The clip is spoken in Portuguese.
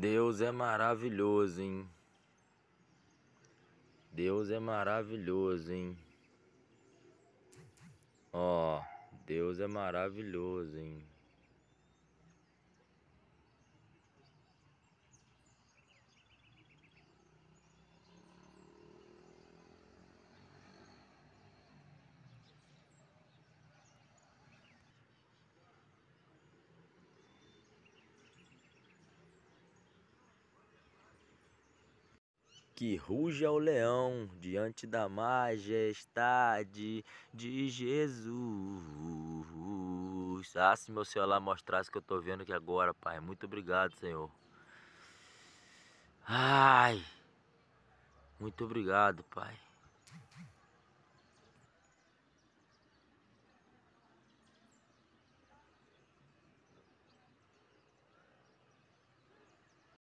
Deus é maravilhoso, hein? Deus é maravilhoso, hein? Ó, Deus é maravilhoso, hein? que ruja o leão diante da majestade de Jesus. Ah, se meu celular mostrasse que eu tô vendo aqui agora, Pai. Muito obrigado, Senhor. Ai, muito obrigado, Pai.